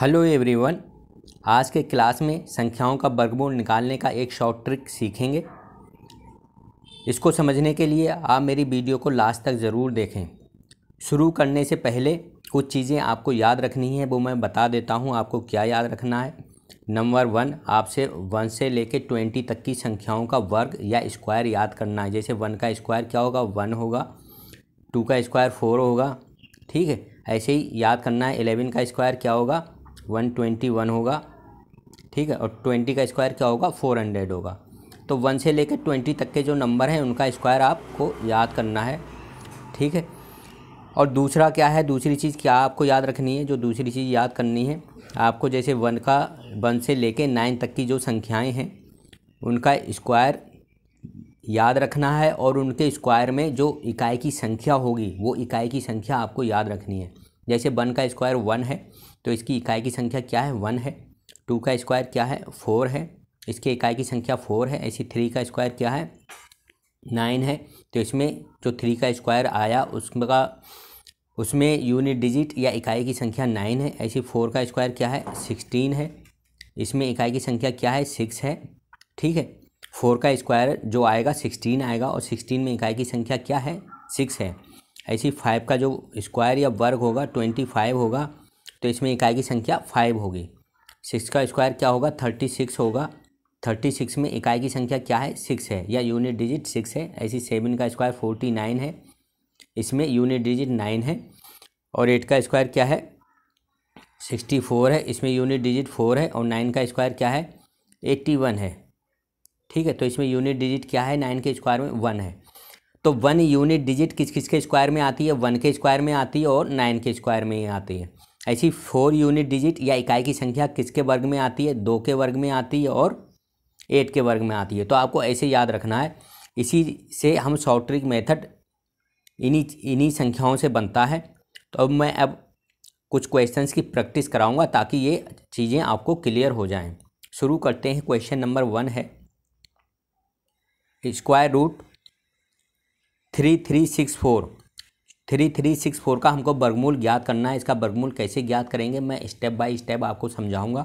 hello everyone आज के class में संख्याओं का वर्गमूल निकालने का एक शॉर्ट ट्रिक सीखेंगे इसको समझने के लिए आप मेरी वीडियो को लास्ट तक ज़रूर देखें शुरू करने से पहले कुछ चीज़ें आपको याद रखनी है वो मैं बता देता हूँ आपको क्या याद रखना है नंबर वन आपसे वन से लेके ट्वेंटी तक की संख्याओं का वर्ग या स्क्वायर याद करना है जैसे वन का स्क्वायर क्या होगा वन होगा टू का स्क्वायर फोर होगा ठीक है ऐसे ही याद करना है एलेवन का स्क्वायर क्या होगा वन ट्वेंटी वन होगा ठीक है और ट्वेंटी का स्क्वायर क्या होगा फोर हंड्रेड होगा तो वन से लेकर ट्वेंटी तक के जो नंबर हैं उनका स्क्वायर आपको याद करना है ठीक है और दूसरा क्या है दूसरी चीज़ क्या आपको याद रखनी है जो दूसरी चीज़ याद करनी है आपको जैसे वन का वन से लेके नाइन तक की जो संख्याएं हैं उनका स्क्वायर याद रखना है और उनके स्क्वायर में जो इकाई की संख्या होगी वो इकाई की संख्या आपको याद रखनी है जैसे वन का स्क्वायर वन है तो इसकी इकाई की संख्या क्या है वन है टू का स्क्वायर क्या है फोर है इसकी इकाई की संख्या फोर है ऐसी थ्री का स्क्वायर क्या है नाइन है तो इसमें जो थ्री का स्क्वायर आया उसका उसमें यूनिट डिजिट या इकाई की संख्या नाइन है ऐसी फोर का स्क्वायर क्या है सिक्सटीन है इसमें इकाई की संख्या क्या है सिक्स है ठीक है फोर का स्क्वायर जो आएगा सिक्सटीन आएगा और सिक्सटीन में इकाई की संख्या क्या है सिक्स है ऐसी फाइव का जो स्क्वायर या वर्ग होगा ट्वेंटी फाइव होगा तो इसमें इकाई की संख्या फाइव होगी सिक्स का स्क्वायर क्या होगा थर्टी सिक्स होगा थर्टी सिक्स में इकाई की संख्या क्या है सिक्स है या यूनिट डिजिट सिक्स है ऐसी सेवन का स्क्वायर फोर्टी नाइन है इसमें यूनिट डिजिट नाइन है और एट का स्क्वायर क्या है सिक्सटी फोर है इसमें यूनिट डिजिट फोर है और नाइन का स्क्वायर क्या है एट्टी वन है ठीक है तो इसमें यूनिट डिजिट क्या है नाइन के स्क्वायर में वन है तो वन यूनिट डिजिट किस किस के स्क्वायर में आती है वन के स्क्वायर में आती है और नाइन के स्क्वायर में ही आती है ऐसी फोर यूनिट डिजिट या इकाई की संख्या किसके वर्ग में आती है दो के वर्ग में आती है और एट के वर्ग में आती है तो आपको ऐसे याद रखना है इसी से हम सॉट्रिक मेथड इन्हीं इन्हीं संख्याओं से बनता है तो अब मैं अब कुछ क्वेश्चंस की प्रैक्टिस कराऊंगा ताकि ये चीज़ें आपको क्लियर हो जाएं शुरू करते हैं क्वेश्चन नंबर वन है square root three three six four three three six four का हमको वर्गमूल ज्ञात करना है इसका वर्गमूल कैसे ज्ञात करेंगे मैं स्टेप बाय स्टेप आपको समझाऊंगा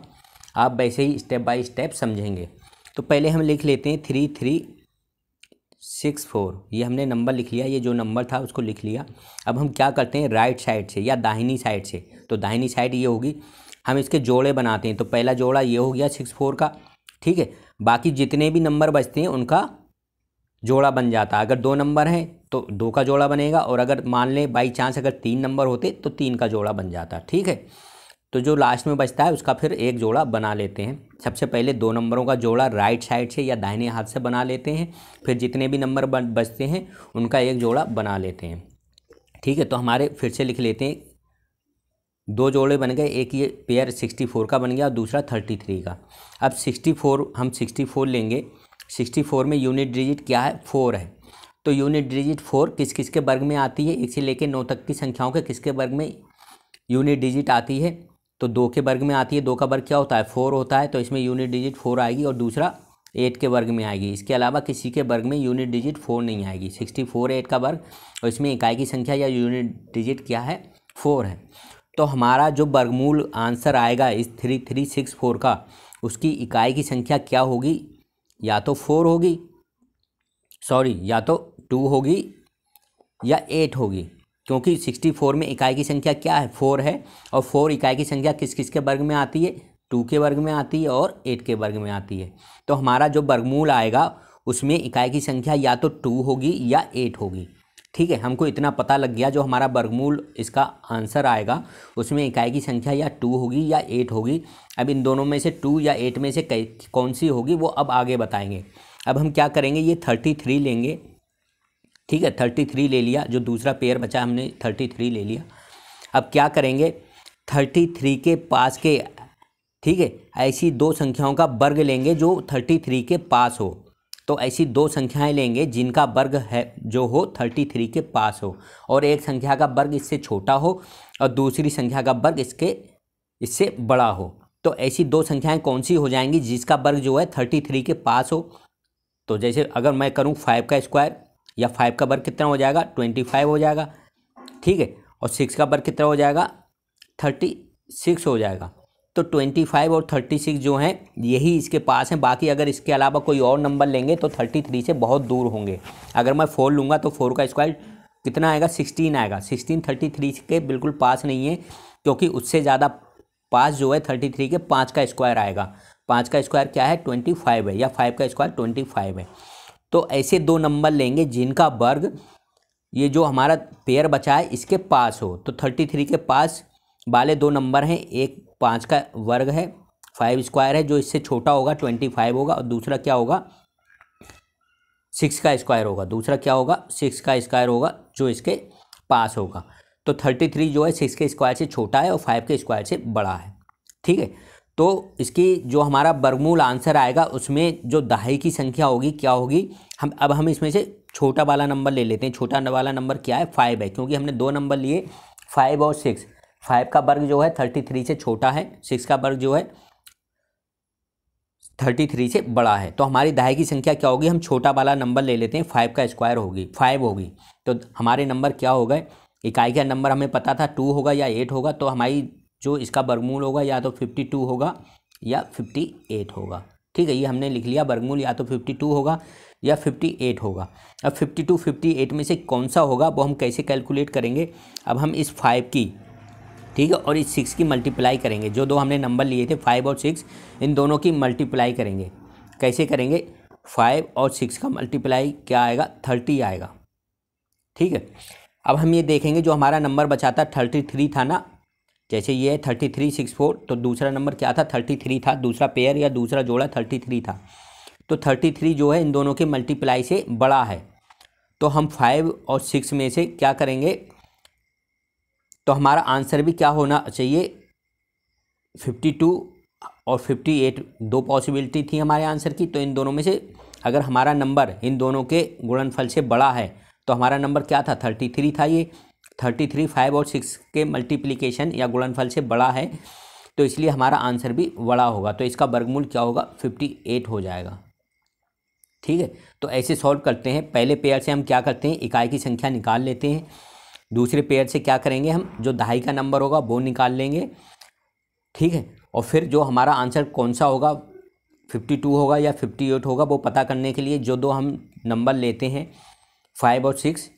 आप वैसे ही स्टेप बाय स्टेप समझेंगे तो पहले हम लिख लेते हैं थ्री थ्री सिक्स फोर ये हमने नंबर लिख लिया ये जो नंबर था उसको लिख लिया अब हम क्या करते हैं राइट साइड से या दाहिनी साइड से तो दाहिनी साइड ये होगी हम इसके जोड़े बनाते हैं तो पहला जोड़ा ये हो गया सिक्स फोर का ठीक है बाकी जितने भी नंबर बचते हैं उनका जोड़ा बन जाता है अगर दो नंबर हैं तो दो का जोड़ा बनेगा और अगर मान लें बाई चांस अगर तीन नंबर होते तो तीन का जोड़ा बन जाता ठीक है तो जो लास्ट में बचता है उसका फिर एक जोड़ा बना लेते हैं सबसे पहले दो नंबरों का जोड़ा राइट साइड से या दाहिने हाथ से बना लेते हैं फिर जितने भी नंबर बचते हैं उनका एक जोड़ा बना लेते हैं ठीक है तो हमारे फिर से लिख लेते हैं दो जोड़े बन गए एक ये पेयर सिक्सटी फोर का बन गया और दूसरा थर्टी थ्री का अब सिक्सटी फोर हम सिक्सटी फोर लेंगे सिक्सटी फोर में यूनिट डिजिट क्या है फोर है तो यूनिट डिजिट फोर किस किस के वर्ग में आती है एक से लेकर नौ तक की संख्याओं के किसके वर्ग में यूनिट डिजिट आती है तो दो के वर्ग में आती है दो का वर्ग क्या होता है फोर होता है तो इसमें यूनिट डिजिट फोर आएगी और दूसरा एट के वर्ग में आएगी इसके अलावा किसी के वर्ग में यूनिट डिजिट फोर नहीं आएगी सिक्सटी फोर एट का वर्ग और इसमें इकाई की संख्या या यूनिट डिजिट क्या है फोर है तो हमारा जो वर्गमूल आंसर आएगा इस थ्री थ्री सिक्स फोर का उसकी इकाई की संख्या क्या होगी या तो फोर होगी सॉरी या तो टू होगी या एट होगी क्योंकि सिक्सटी फोर में इकाई की संख्या क्या है फोर है और फोर इकाई की संख्या किस किस के वर्ग में आती है टू के वर्ग में आती है और एट के वर्ग में आती है तो हमारा जो वर्गमूल आएगा उसमें इकाई की संख्या या तो टू होगी या एट होगी ठीक है हमको इतना पता लग गया जो हमारा वर्गमूल इसका आंसर आएगा उसमें इकाई की संख्या या टू होगी या एट होगी अब इन दोनों में से टू या एट में से कौन सी होगी वो अब आगे बताएंगे अब हम क्या करेंगे ये थर्टी थ्री लेंगे ठीक है थर्टी थ्री ले लिया जो दूसरा पेयर बचा हमने थर्टी थ्री ले लिया अब क्या करेंगे थर्टी थ्री के पास के ठीक है ऐसी दो संख्याओं का वर्ग लेंगे जो थर्टी थ्री के पास हो तो ऐसी दो संख्याएं लेंगे जिनका वर्ग है जो हो थर्टी थ्री के पास हो और एक संख्या का वर्ग इससे छोटा हो और दूसरी संख्या का वर्ग इसके इससे बड़ा हो तो ऐसी दो संख्याएं कौन सी हो जाएंगी जिसका वर्ग जो है थर्टी थ्री के पास हो तो जैसे अगर मैं करूं फाइव का स्क्वायर या फाइव का वर्ग कितना हो जाएगा ट्वेंटी फाइव हो जाएगा ठीक है और सिक्स का वर्ग कितना हो जाएगा थर्टी सिक्स हो जाएगा तो ट्वेंटी फाइव और थर्टी सिक्स जो हैं यही इसके पास हैं बाकी अगर इसके अलावा कोई और नंबर लेंगे तो थर्टी थ्री से बहुत दूर होंगे अगर मैं फ़ोर लूँगा तो फोर का स्क्वायर कितना आएगा सिक्सटीन आएगा सिक्सटीन थर्टी थ्री के बिल्कुल पास नहीं है क्योंकि उससे ज़्यादा पास जो है थर्टी थ्री के पाँच का स्क्वायर आएगा पाँच का स्क्वायर क्या है ट्वेंटी फाइव है या फाइव का स्क्वायर ट्वेंटी फाइव है तो ऐसे दो नंबर लेंगे जिनका वर्ग ये जो हमारा पेयर बचा है इसके पास हो तो थर्टी थ्री के पास वाले दो नंबर हैं एक पाँच का वर्ग है फाइव स्क्वायर है जो इससे छोटा होगा ट्वेंटी फाइव होगा और दूसरा क्या होगा सिक्स का स्क्वायर होगा दूसरा क्या होगा सिक्स का स्क्वायर होगा जो इसके पास होगा तो थर्टी थ्री जो है सिक्स के स्क्वायर से छोटा है और फाइव के स्क्वायर से बड़ा है ठीक है तो इसकी जो हमारा बर्गमूल आंसर आएगा उसमें जो दहाई की संख्या होगी क्या होगी हम अब हम इसमें से छोटा वाला नंबर ले लेते हैं छोटा वाला नंबर क्या है फाइव है क्योंकि हमने दो नंबर लिए फाइव और सिक्स फाइव का वर्ग जो है थर्टी थ्री से छोटा है सिक्स का वर्ग जो है थर्टी थ्री से बड़ा है तो हमारी दहाई की संख्या क्या होगी हम छोटा वाला नंबर ले लेते हैं फाइव का स्क्वायर होगी फाइव होगी तो हमारे नंबर क्या हो गए इकाई का नंबर हमें पता था टू होगा या एट होगा तो हमारी जो इसका वर्गमूल होगा या तो फिफ्टी टू होगा या फिफ्टी एट होगा ठीक है ये हमने लिख लिया वर्गमूल या तो फिफ्टी टू होगा या फिफ्टी एट होगा अब फिफ्टी टू फिफ्टी एट में से कौन सा होगा वो हम कैसे कैलकुलेट करेंगे अब हम इस फाइव की ठीक है और इस सिक्स की मल्टीप्लाई करेंगे जो दो हमने नंबर लिए थे फाइव और सिक्स इन दोनों की मल्टीप्लाई करेंगे कैसे करेंगे फाइव और सिक्स का मल्टीप्लाई क्या आएगा थर्टी आएगा ठीक है अब हम ये देखेंगे जो हमारा नंबर बचा था थर्टी थ्री था ना जैसे ये है थर्टी थ्री सिक्स फोर तो दूसरा नंबर क्या था थर्टी थ्री था दूसरा पेयर या दूसरा जोड़ा थर्टी थ्री था तो थर्टी थ्री जो है इन दोनों के मल्टीप्लाई से बड़ा है तो हम फाइव और सिक्स में से क्या करेंगे तो हमारा आंसर भी क्या होना चाहिए फिफ्टी टू और फिफ्टी एट दो पॉसिबिलिटी थी हमारे आंसर की तो इन दोनों में से अगर हमारा नंबर इन दोनों के गुणनफल से बड़ा है तो हमारा नंबर क्या था थर्टी थ्री था ये थर्टी थ्री फाइव और सिक्स के मल्टीप्लीकेशन या गुणनफल से बड़ा है तो इसलिए हमारा आंसर भी बड़ा होगा तो इसका वर्गमूल क्या होगा फिफ्टी एट हो जाएगा ठीक है तो ऐसे सॉल्व करते हैं पहले पेयर से हम क्या करते हैं इकाई की संख्या निकाल लेते हैं दूसरे पेयर से क्या करेंगे हम जो दहाई का नंबर होगा वो निकाल लेंगे ठीक है और फिर जो हमारा आंसर कौन सा होगा फिफ्टी टू होगा या फिफ्टी एट होगा वो पता करने के लिए जो दो हम नंबर लेते हैं फाइव और सिक्स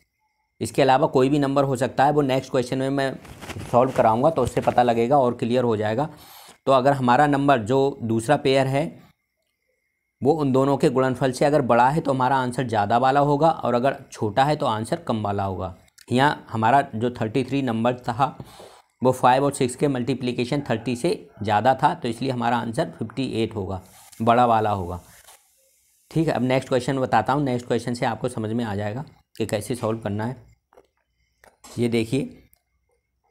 इसके अलावा कोई भी नंबर हो सकता है वो नेक्स्ट क्वेश्चन में मैं सॉल्व कराऊंगा तो उससे पता लगेगा और क्लियर हो जाएगा तो अगर हमारा नंबर जो दूसरा पेयर है वो उन दोनों के गुणनफल से अगर बड़ा है तो हमारा आंसर ज़्यादा वाला होगा और अगर छोटा है तो आंसर कम वाला होगा यहाँ हमारा जो थर्टी थ्री नंबर था वो फाइव और सिक्स के मल्टीप्लीकेशन थर्टी से ज़्यादा था तो इसलिए हमारा आंसर फिफ्टी एट होगा बड़ा वाला होगा ठीक है अब नेक्स्ट क्वेश्चन बताता हूँ नेक्स्ट क्वेश्चन से आपको समझ में आ जाएगा कि कैसे सॉल्व करना है ये देखिए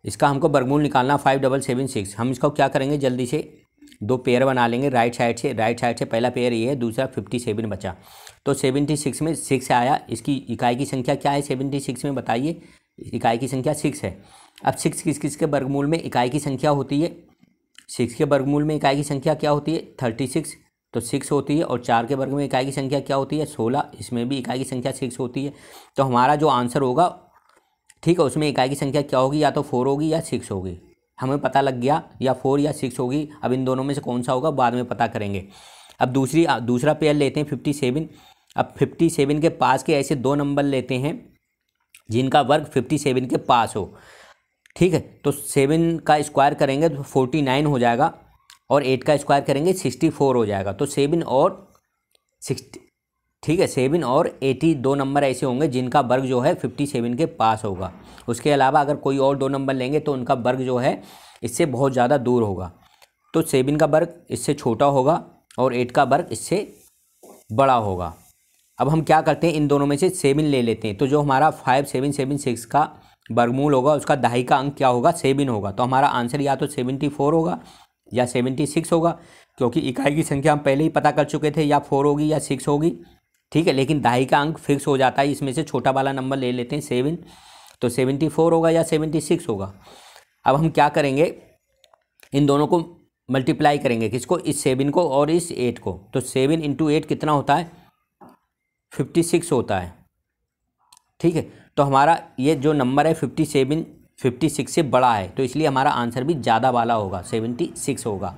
इसका हमको बर्गमूल निकालना फाइव डबल सेवन सिक्स हम इसको क्या करेंगे जल्दी से दो पेयर बना लेंगे राइट साइड से राइट साइड से पहला पेयर ये है दूसरा फिफ्टी सेवन बचा तो सेवेंटी सिक्स में सिक्स आया इसकी इकाई की संख्या क्या है सेवेंटी सिक्स में बताइए इकाई की संख्या सिक्स है अब सिक्स किस किस के वर्गमूल में इकाई की संख्या होती है सिक्स के वर्गमूल में इकाई की संख्या क्या होती है थर्टी सिक्स तो सिक्स होती है और चार के वर्ग में इकाई की संख्या क्या होती है सोलह इसमें भी इकाई की संख्या सिक्स होती है तो हमारा जो आंसर होगा ठीक है उसमें इकाई की संख्या क्या होगी या तो फोर होगी या सिक्स होगी हमें पता लग गया या फोर या सिक्स होगी अब इन दोनों में से कौन सा होगा बाद में पता करेंगे अब दूसरी दूसरा पेयर लेते हैं फिफ्टी सेवन अब फिफ्टी सेवन के पास के ऐसे दो नंबर लेते हैं जिनका वर्ग फिफ्टी सेवन के पास हो ठीक है तो सेवन का स्क्वायर करेंगे तो फोर्टी नाइन हो जाएगा और एट का स्क्वायर करेंगे सिक्सटी फोर हो जाएगा तो सेवन और सिक्सटी ठीक है सेवन और एटी दो नंबर ऐसे होंगे जिनका वर्ग जो है फिफ्टी सेवन के पास होगा उसके अलावा अगर कोई और दो नंबर लेंगे तो उनका वर्ग जो है इससे बहुत ज़्यादा दूर होगा तो सेवन का वर्ग इससे छोटा होगा और एट का वर्ग इससे बड़ा होगा अब हम क्या करते हैं इन दोनों में से सेवन ले लेते हैं तो जो हमारा फाइव सेवन सेवन सिक्स का वर्गमूल होगा उसका दहाई का अंक क्या होगा सेवन होगा तो हमारा आंसर या तो सेवेंटी फोर होगा या सेवेंटी सिक्स होगा क्योंकि इकाई की संख्या हम पहले ही पता कर चुके थे या फोर होगी या सिक्स होगी ठीक है लेकिन दाई का अंक फिक्स हो जाता है इसमें से छोटा वाला नंबर ले लेते हैं सेवन तो सेवेंटी फोर होगा या सेवेंटी सिक्स होगा अब हम क्या करेंगे इन दोनों को मल्टीप्लाई करेंगे किसको इस सेवन को और इस एट को तो सेवन इंटू एट कितना होता है फिफ्टी सिक्स होता है ठीक है तो हमारा ये जो नंबर है फिफ्टी सेवन फिफ्टी सिक्स से बड़ा है तो इसलिए हमारा आंसर भी ज़्यादा वाला होगा सेवेंटी सिक्स होगा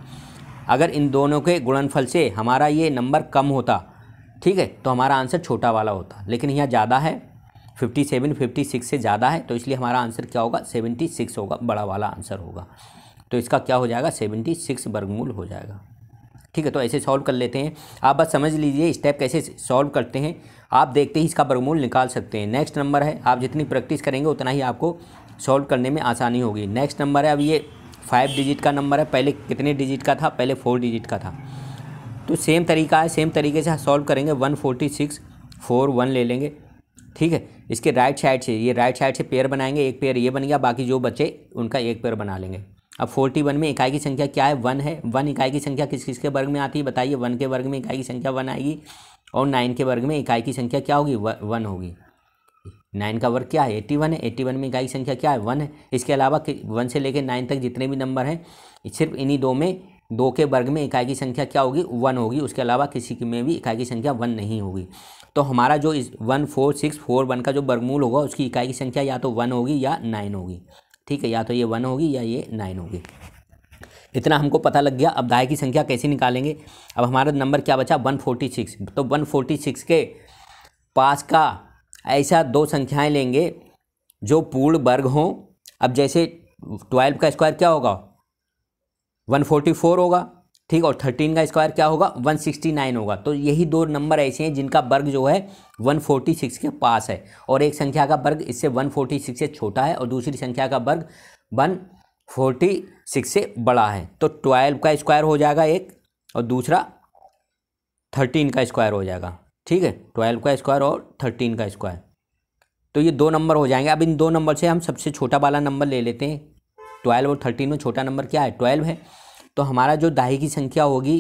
अगर इन दोनों के गुणनफल से हमारा ये नंबर कम होता ठीक है तो हमारा आंसर छोटा वाला होता लेकिन यहाँ ज़्यादा है फिफ्टी सेवन फिफ्टी सिक्स से ज़्यादा है तो इसलिए हमारा आंसर क्या होगा सेवेंटी सिक्स होगा बड़ा वाला आंसर होगा तो इसका क्या हो जाएगा सेवेंटी सिक्स वर्गमूल हो जाएगा ठीक है तो ऐसे सॉल्व कर लेते हैं आप बस समझ लीजिए स्टेप कैसे सॉल्व करते हैं आप देखते ही इसका वर्गमूल निकाल सकते हैं नेक्स्ट नंबर है आप जितनी प्रैक्टिस करेंगे उतना ही आपको सॉल्व करने में आसानी होगी नेक्स्ट नंबर है अब ये फाइव डिजिट का नंबर है पहले कितने डिजिट का था पहले फोर डिजिट का था तो सेम तरीका है सेम तरीके से सॉल्व करेंगे one forty six four one ले लेंगे ठीक है इसके राइट साइड से ये राइट साइड से पेयर बनाएंगे एक पेयर ये बन गया बाकी जो बचे उनका एक पेयर बना लेंगे अब फोर्टी वन में इकाई की संख्या क्या है वन है वन इकाई की संख्या किस किसके वर्ग में आती है बताइए वन के वर्ग में इकाई की संख्या वन आएगी और नाइन के वर्ग में इकाई की संख्या क्या होगी वन होगी नाइन का वर्ग क्या है एट्टी वन है एट्टी वन में इकाई संख्या क्या है वन है इसके अलावा वन से लेकर नाइन तक जितने भी नंबर हैं सिर्फ इन्हीं दो में दो के वर्ग में इकाई की संख्या क्या होगी वन होगी उसके अलावा किसी में भी इकाई की संख्या वन नहीं होगी तो हमारा जो इस one four six four one का जो वर्गमूल होगा उसकी इकाई की संख्या या तो वन होगी या नाइन होगी ठीक है या तो ये वन होगी या ये नाइन होगी इतना हमको पता लग गया अब दहाई की संख्या कैसे निकालेंगे अब हमारा नंबर क्या बचा वन फोर्टी सिक्स तो वन फोर्टी सिक्स के पास का ऐसा दो संख्याएं लेंगे जो पूर्ण वर्ग हों अब जैसे ट्वेल्व का स्क्वायर क्या होगा वन फोर्टी फोर होगा ठीक और थर्टीन का स्क्वायर क्या होगा वन सिक्सटी नाइन होगा तो यही दो नंबर ऐसे हैं जिनका वर्ग जो है वन फोर्टी सिक्स के पास है और एक संख्या का वर्ग इससे वन फोर्टी सिक्स से छोटा है और दूसरी संख्या का वर्ग वन फोर्टी सिक्स से बड़ा है तो ट्वेल्व का स्क्वायर हो जाएगा एक और दूसरा थर्टीन का स्क्वायर हो जाएगा ठीक है ट्वेल्व का स्क्वायर और थर्टीन का स्क्वायर तो ये दो नंबर हो जाएंगे अब इन दो नंबर से हम सबसे छोटा वाला नंबर ले लेते हैं ट्वेल्व और थर्टीन में छोटा नंबर क्या है ट्वेल्व है तो हमारा जो दाही की संख्या होगी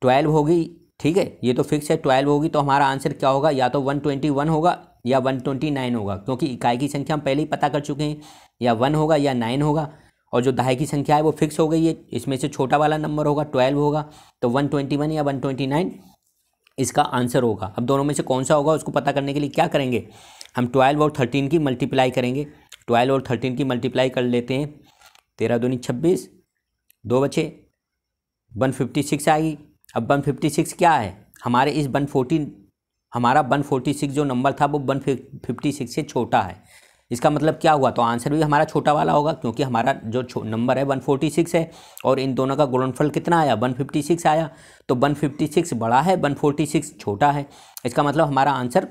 ट्वेल्व होगी ठीक है ये तो फिक्स है ट्वेल्व होगी तो हमारा आंसर क्या होगा या तो वन ट्वेंटी वन होगा या वन ट्वेंटी नाइन होगा क्योंकि इकाई की संख्या हम पहले ही पता कर चुके हैं या वन होगा या नाइन होगा और जो दहाई की संख्या है वो फिक्स हो गई है इसमें से छोटा वाला नंबर होगा ट्वेल्व होगा तो वन ट्वेंटी वन या वन ट्वेंटी नाइन इसका आंसर होगा अब दोनों में से कौन सा होगा उसको पता करने के लिए क्या करेंगे हम ट्वेल्व और थर्टीन की मल्टीप्लाई करेंगे ट्वेल्व और थर्टीन की मल्टीप्लाई कर लेते हैं तेरह दोनी छब्बीस दो बचे वन फिफ्टी सिक्स आएगी अब वन फिफ्टी सिक्स क्या है हमारे इस वन फोर्टीन हमारा वन फोर्टी सिक्स जो नंबर था वो वन फिफ्टी सिक्स से छोटा है इसका मतलब क्या हुआ तो आंसर भी हमारा छोटा वाला होगा क्योंकि हमारा जो नंबर है वन फोर्टी सिक्स है और इन दोनों का गुणनफल कितना आया वन फिफ्टी सिक्स आया तो वन फिफ्टी सिक्स बड़ा है वन सिक्स छोटा है इसका मतलब हमारा आंसर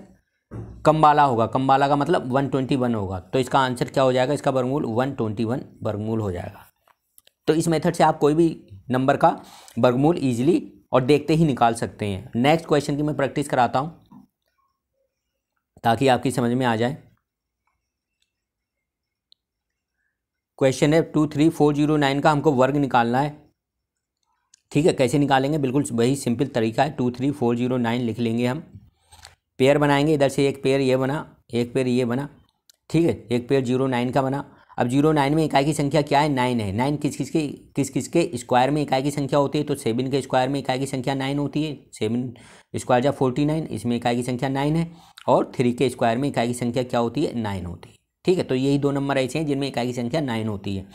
कम वाला होगा कम वाला का मतलब वन ट्वेंटी वन होगा तो इसका आंसर क्या हो जाएगा इसका बरमूल वन ट्वेंटी वन बरमूल हो जाएगा तो इस मेथड से आप कोई भी नंबर का बरमूल ईजिली और देखते ही निकाल सकते हैं नेक्स्ट क्वेश्चन की मैं प्रैक्टिस कराता हूँ ताकि आपकी समझ में आ जाए क्वेश्चन है two three four zero nine का हमको वर्ग निकालना है ठीक है कैसे निकालेंगे बिल्कुल वही सिंपल तरीका है two three four zero nine लिख लेंगे हम पेयर बनाएंगे इधर से एक पेयर ये बना एक पेयर ये बना ठीक है एक पेयर जीरो नाइन का बना अब जीरो नाइन में इकाई की संख्या क्या है नाइन है नाइन किस किस के किस किस के स्क्वायर में इकाई की संख्या होती है तो सेवन के स्क्वायर में इकाई की संख्या नाइन होती है सेवन स्क्वायर जा फोर्टी नाइन इसमें इकाई की संख्या नाइन है और थ्री के स्क्वायर में इकाई की संख्या क्या होती है नाइन होती है ठीक है तो यही दो नंबर ऐसे हैं जिनमें इकाई की संख्या नाइन होती है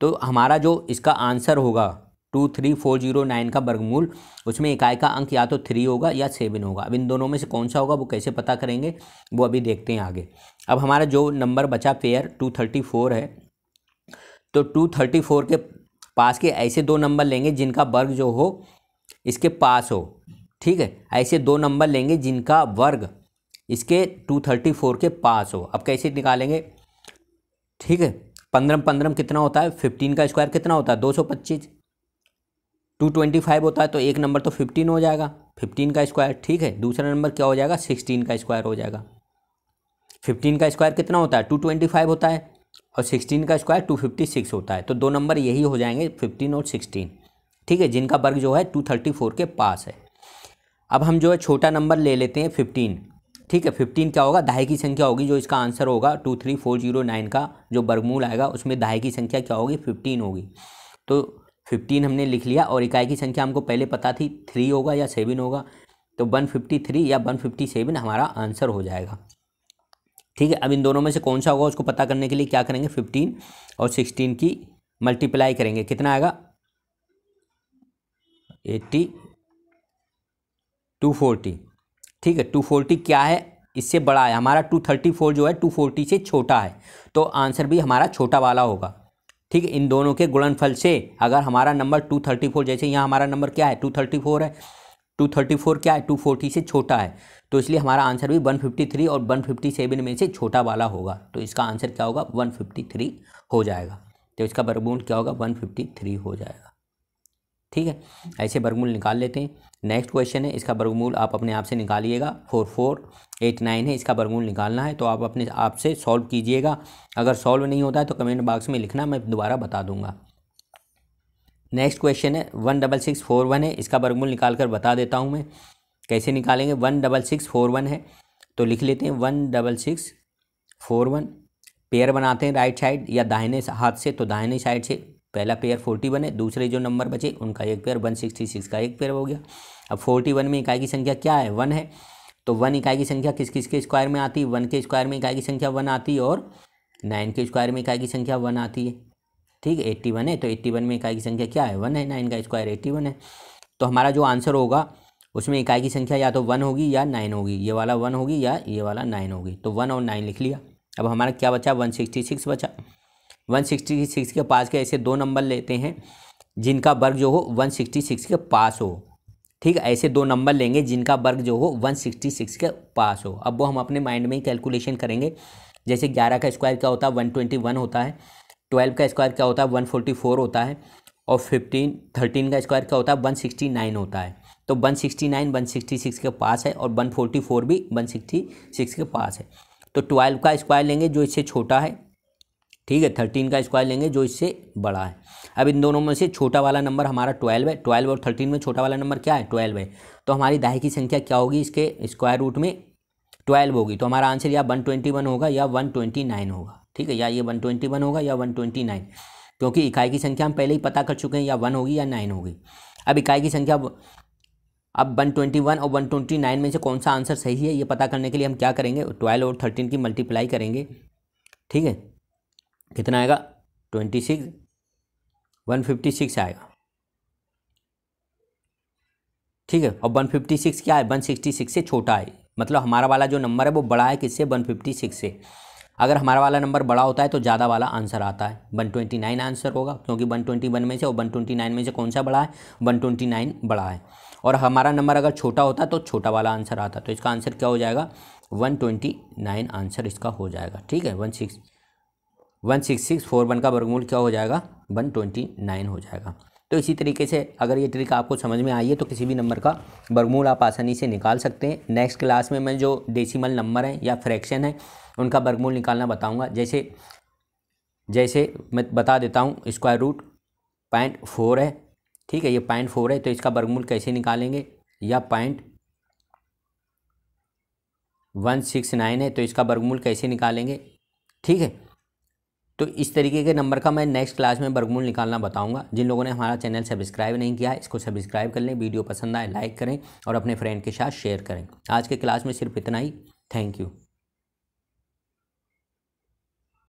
तो हमारा जो इसका आंसर होगा two three four zero nine का वर्गमूल उसमें इकाई का अंक या तो थ्री होगा या सेवन होगा अब इन दोनों में से कौन सा होगा वो कैसे पता करेंगे वो अभी देखते हैं आगे अब हमारा जो नंबर बचा पेयर टू थर्टी फोर है तो टू थर्टी फोर के पास के ऐसे दो नंबर लेंगे जिनका वर्ग जो हो इसके पास हो ठीक है ऐसे दो नंबर लेंगे जिनका वर्ग इसके टू थर्टी फोर के पास हो अब कैसे निकालेंगे ठीक है पंद्रह पंद्रह कितना होता है फिफ्टीन का स्क्वायर कितना होता है दो सौ पच्चीस टू ट्वेंटी फाइव होता है तो एक नंबर तो फिफ्टीन हो जाएगा फिफ्टीन का स्क्वायर ठीक है दूसरा नंबर क्या हो जाएगा सिक्सटीन का स्क्वायर हो जाएगा फिफ्टीन का स्क्वायर कितना होता है टू ट्वेंटी फाइव होता है और सिक्सटीन का स्क्वायर टू फिफ्टी सिक्स होता है तो दो नंबर यही हो जाएंगे फिफ्टीन और सिक्सटीन ठीक है जिनका वर्ग जो है टू थर्टी फोर के पास है अब हम जो है छोटा नंबर ले लेते हैं फिफ्टीन ठीक है फिफ्टीन क्या होगा दहाई की संख्या होगी जो इसका आंसर होगा two three four zero nine का जो वर्गमूल आएगा उसमें दहाई की संख्या क्या होगी फिफ्टीन होगी तो फिफ्टीन हमने लिख लिया और इकाई की संख्या हमको पहले पता थी थ्री होगा या सेवन होगा तो वन फिफ्टी थ्री या वन फिफ्टी सेवन हमारा आंसर हो जाएगा ठीक है अब इन दोनों में से कौन सा होगा उसको पता करने के लिए क्या करेंगे फिफ्टीन और सिक्सटीन की मल्टीप्लाई करेंगे कितना आएगा एट्टी टू फोर्टी ठीक है टू फोर्टी क्या है इससे बड़ा है हमारा टू थर्टी फोर जो है टू फोर्टी से छोटा है तो आंसर भी हमारा छोटा वाला होगा ठीक है इन दोनों के गुणनफल से अगर हमारा नंबर टू थर्टी फोर जैसे यहाँ हमारा नंबर क्या है टू थर्टी फोर है टू थर्टी फोर क्या है टू फोर्टी से छोटा है तो इसलिए हमारा आंसर भी वन फिफ्टी थ्री और वन फिफ्टी सेवन में से छोटा वाला होगा तो इसका आंसर क्या होगा वन फिफ्टी थ्री हो जाएगा तो इसका वर्गमूल क्या होगा वन फिफ्टी थ्री हो जाएगा ठीक है ऐसे वर्गमूल निकाल लेते हैं नेक्स्ट क्वेश्चन है इसका वर्गमूल आप अपने आप से निकालिएगा फोर फोर एट नाइन है इसका वर्गमूल निकालना है तो आप अपने आप से सॉल्व कीजिएगा अगर सॉल्व नहीं होता है तो कमेंट बॉक्स में लिखना मैं दोबारा बता दूंगा नेक्स्ट क्वेश्चन है one double six four one है इसका वर्गमूल निकाल कर बता देता हूँ मैं कैसे निकालेंगे one double six four one है तो लिख लेते हैं one double six four one pair बनाते हैं राइट साइड या दाहिने हाथ से तो दाहिने साइड से पहला पेयर फोर्टी वन है दूसरे जो नंबर बचे उनका एक पेयर वन सिक्सटी सिक्स का एक पेयर हो गया अब फोर्टी वन में इकाई की संख्या क्या है वन है तो वन इकाई की संख्या किस किस के स्क्वायर में आती है वन के स्क्वायर में इकाई की संख्या वन आती है और नाइन के स्क्वायर में इकाई की संख्या वन आती है ठीक है एट्टी वन है तो एट्टी वन में इकाई की संख्या क्या है वन है नाइन का स्क्वायर एट्टी वन है तो हमारा जो आंसर होगा उसमें इकाई की संख्या या तो वन होगी या नाइन होगी ये वाला वन होगी या ये वाला नाइन होगी तो वन और नाइन लिख लिया अब हमारा क्या बचा वन सिक्सटी सिक्स बचा वन सिक्सटी सिक्स के पास के ऐसे दो नंबर लेते हैं जिनका वर्ग जो हो वन सिक्सटी सिक्स के पास हो ठीक ऐसे दो नंबर लेंगे जिनका वर्ग जो हो वन सिक्सटी सिक्स के पास हो अब वो हम अपने माइंड में ही कैलकुलेशन करेंगे जैसे ग्यारह का स्क्वायर क्या होता है वन ट्वेंटी वन होता है ट्वेल्व का स्क्वायर क्या होता है वन फोर्टी फोर होता है और फिफ्टीन थर्टीन का स्क्वायर क्या होता है वन सिक्सटी नाइन होता है तो one sixty nine one sixty six के पास है और वन फोर्टी फोर भी वन सिक्सटी सिक्स के पास है तो ट्वेल्व का स्क्वायर लेंगे जो इससे छोटा है ठीक है थर्टीन का स्क्वायर लेंगे जो इससे बड़ा है अब इन दोनों में से छोटा वाला नंबर हमारा ट्वेल्व है ट्वेल्व और थर्टीन में छोटा वाला नंबर क्या है ट्वेल्व है तो हमारी दहाई की संख्या क्या होगी इसके स्क्वायर रूट में ट्वेल्व होगी तो हमारा आंसर या वन ट्वेंटी वन होगा या वन ट्वेंटी नाइन होगा ठीक है या ये वन ट्वेंटी वन होगा या वन ट्वेंटी नाइन क्योंकि इकाई की संख्या हम पहले ही पता कर चुके हैं या वन होगी या नाइन होगी अब इकाई की संख्या अब वन ट्वेंटी वन और वन ट्वेंटी नाइन में से कौन सा आंसर सही है ये पता करने के लिए हम क्या करेंगे ट्वेल्व और थर्टीन की मल्टीप्लाई करेंगे ठीक है कितना आएगा twenty six one fifty six आएगा ठीक है और वन फिफ्टी सिक्स क्या है वन सिक्सटी सिक्स से छोटा है मतलब हमारा वाला जो नंबर है वो बड़ा है किससे वन फिफ्टी सिक्स से अगर हमारा वाला नंबर बड़ा होता है तो ज़्यादा वाला आंसर आता है वन ट्वेंटी नाइन आंसर होगा क्योंकि वन ट्वेंटी वन में से और वन ट्वेंटी नाइन में से कौन सा बड़ा है वन ट्वेंटी नाइन बड़ा है और हमारा नंबर अगर छोटा होता तो छोटा वाला आंसर आता तो इसका आंसर क्या हो जाएगा वन ट्वेंटी नाइन आंसर इसका हो जाएगा ठीक है one six one six six four one का वर्गमूल क्या हो जाएगा वन ट्वेंटी नाइन हो जाएगा तो इसी तरीके से अगर ये ट्रिक आपको समझ में आई है तो किसी भी नंबर का वर्गमूल आप आसानी से निकाल सकते हैं नेक्स्ट क्लास में मैं जो डेसिमल नंबर हैं या फ्रैक्शन है उनका वर्गमूल निकालना बताऊँगा जैसे जैसे मैं बता देता हूँ स्क्वायर रूट पॉइंट फोर है ठीक है ये पॉइंट फोर है तो इसका वर्गमूल कैसे निकालेंगे या पॉइंट वन सिक्स नाइन है तो इसका वर्गमूल कैसे निकालेंगे ठीक है तो इस तरीके के नंबर का मैं नेक्स्ट क्लास में बर्गमूल निकालना बताऊंगा जिन लोगों ने हमारा चैनल सब्सक्राइब नहीं किया इसको सब्सक्राइब कर लें वीडियो पसंद आए लाइक करें और अपने फ्रेंड के साथ शेयर करें आज के क्लास में सिर्फ इतना ही थैंक यू